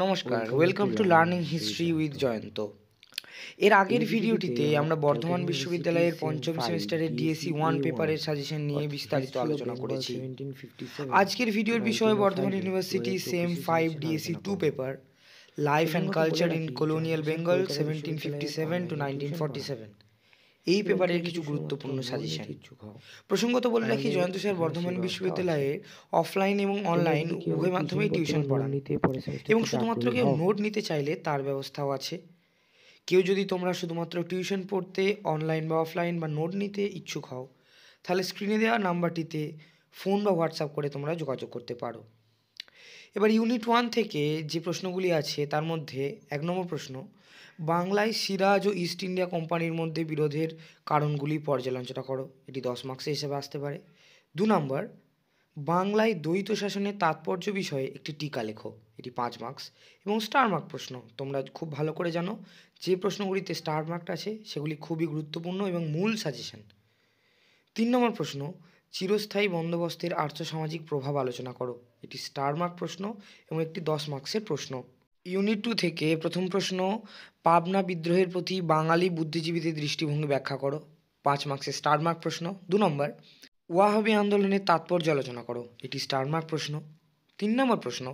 নমস্কার welcome to learning history with Jayanta এর আগের ভিডিওটিতে আমরা বর্ধমান বিশ্ববিদ্যালয়ের পঞ্চম সেমিস্টারের ডিএসি ওয়ান পেপারের সাজেশন নিয়ে বিস্তারিত আলোচনা করেছি আজকের ভিডিওর বিষয় Bardhaman university sem five DAC two paper life and culture in colonial Bengal seventeen fifty seven to nineteen forty seven এই পেপারের কিছু গুরুত্বপূর্ণ সাজেশন প্রসঙ্গত বলে রাখি জয়ন্ত স্যার বর্ধমান বিশ্ববিদ্যালয়ে অফলাইন এবং অনলাইন উভয় মাধ্যমেই টিউশন পড়ান এবং শুধুমাত্র কেউ নোট নিতে চাইলে তার ব্যবস্থাও আছে কেউ যদি তোমরা শুধুমাত্র টিউশন পড়তে অনলাইন বা অফলাইন বা নোট নিতে ইচ্ছুক হও তাহলে স্ক্রিনে দেওয়া নাম্বারটিতে ফোন বা হোয়াটসঅ্যাপ করে তোমরা যোগাযোগ করতে পারো এবার ইউনিট ওয়ান থেকে যে প্রশ্নগুলি আছে তার মধ্যে এক নম্বর প্রশ্ন বাংলায় সিরাজ ও ইস্ট ইন্ডিয়া কোম্পানির মধ্যে বিরোধের কারণগুলি পর্যালোচনা করো এটি দশ মার্ক্সে হিসেবে আসতে পারে দু নম্বর বাংলায় দ্বৈত শাসনের তাৎপর্য বিষয়ে একটি টিকা লেখো এটি পাঁচ মার্কস এবং স্টার মার্ক প্রশ্ন তোমরা খুব ভালো করে জানো যে প্রশ্নগুলিতে স্টার মার্ক আছে সেগুলি খুবই গুরুত্বপূর্ণ এবং মূল সাজেশন তিন নম্বর প্রশ্ন চিরস্থায়ী বন্দোবস্তের আর্থসামাজিক প্রভাব আলোচনা করো একটি স্টার মার্ক প্রশ্ন এবং একটি দশ মার্কসের প্রশ্ন ইউনিট টু থেকে প্রথম প্রশ্ন পাবনা বিদ্রোহের প্রতি বাঙালি বুদ্ধিজীবীদের দৃষ্টিভঙ্গি ব্যাখ্যা করো পাঁচ মার্কসের স্টার মার্ক প্রশ্ন দু নম্বর ওয়াহাবি আন্দোলনের তাৎপর্য আলোচনা করো এটি স্টার মার্ক প্রশ্ন তিন নম্বর প্রশ্ন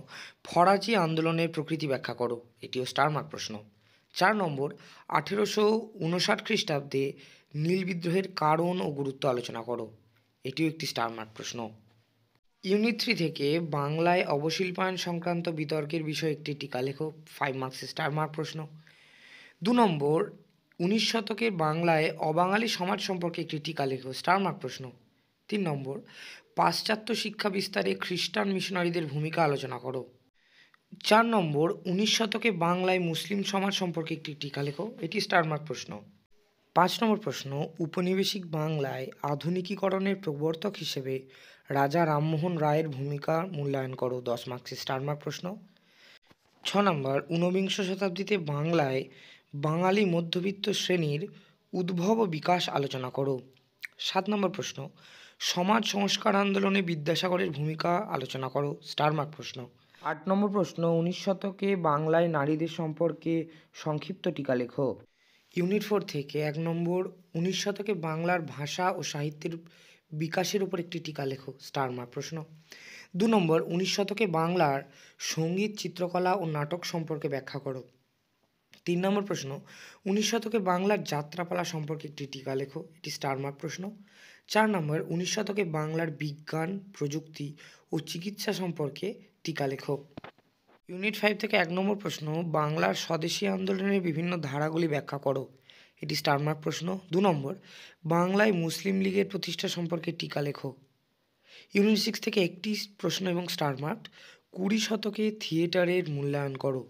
ফরাজি আন্দোলনের প্রকৃতি ব্যাখ্যা করো এটিও স্টার মার্ক প্রশ্ন চার নম্বর আঠেরোশো উনষাট খ্রিস্টাব্দে নীল বিদ্রোহের কারণ ও গুরুত্ব আলোচনা করো এটিও একটি স্টার মার্ক প্রশ্ন ইউনিট থ্রি থেকে বাংলায় অবশিল্পায়ন সংক্রান্ত বিতর্কের বিষয়ে একটি টিকা লেখো ফাইভ মার্কস স্টার মার্ক প্রশ্ন দু নম্বর উনিশ শতকের বাংলায় অবাঙালি সমাজ সম্পর্কে একটি টিকা লেখো স্টার মার্ক প্রশ্ন তিন নম্বর পাশ্চাত্য শিক্ষা বিস্তারে খ্রিস্টান মিশনারিদের ভূমিকা আলোচনা করো চার নম্বর উনিশ শতকে বাংলায় মুসলিম সমাজ সম্পর্কে একটি টিকা লেখো এটি স্টার মার্ক প্রশ্ন পাঁচ নম্বর প্রশ্ন উপনিবেশিক বাংলায় আধুনিকীকরণের প্রবর্তক হিসেবে রাজা রামমোহন রায়ের ভূমিকা মূল্যায়ন করো দশ মার্কসের স্টার মার্ক প্রশ্ন ছ নম্বর ঊনবিংশ শতাব্দীতে বাংলায় বাঙালি মধ্যবিত্ত শ্রেণীর উদ্ভব ও বিকাশ আলোচনা করো সাত নম্বর প্রশ্ন সমাজ সংস্কার আন্দোলনে বিদ্যাসাগরের ভূমিকা আলোচনা করো স্টার মার্ক প্রশ্ন আট নম্বর প্রশ্ন উনিশ শতকে বাংলায় নারীদের সম্পর্কে সংক্ষিপ্ত টিকা লেখো ইউনিট ফোর থেকে এক নম্বর উনিশ শতকে বাংলার ভাষা ও সাহিত্যের বিকাশের উপর একটি টিকা লেখো স্টারমার প্রশ্ন দু নম্বর উনিশ শতকে বাংলার সঙ্গীত চিত্রকলা ও নাটক সম্পর্কে ব্যাখ্যা করো তিন নম্বর প্রশ্ন উনিশ শতকে বাংলার যাত্রাপালা সম্পর্কে একটি টিকা লেখো এটি স্টারমার প্রশ্ন চার নম্বর উনিশ শতকে বাংলার বিজ্ঞান প্রযুক্তি ও চিকিৎসা সম্পর্কে টিকা লেখো ইউনিট ফাইভ থেকে এক নম্বর প্রশ্ন বাংলার স্বদেশী আন্দোলনের বিভিন্ন ধারাগুলি ব্যাখ্যা করো এটি স্টারমার্ক প্রশ্ন দু নম্বর বাংলায় মুসলিম লীগের প্রতিষ্ঠা সম্পর্কে টিকা লেখো ইউনিট সিক্স থেকে একটি প্রশ্ন এবং স্টারমার্ক কুড়ি শতকে থিয়েটারের মূল্যায়ন করো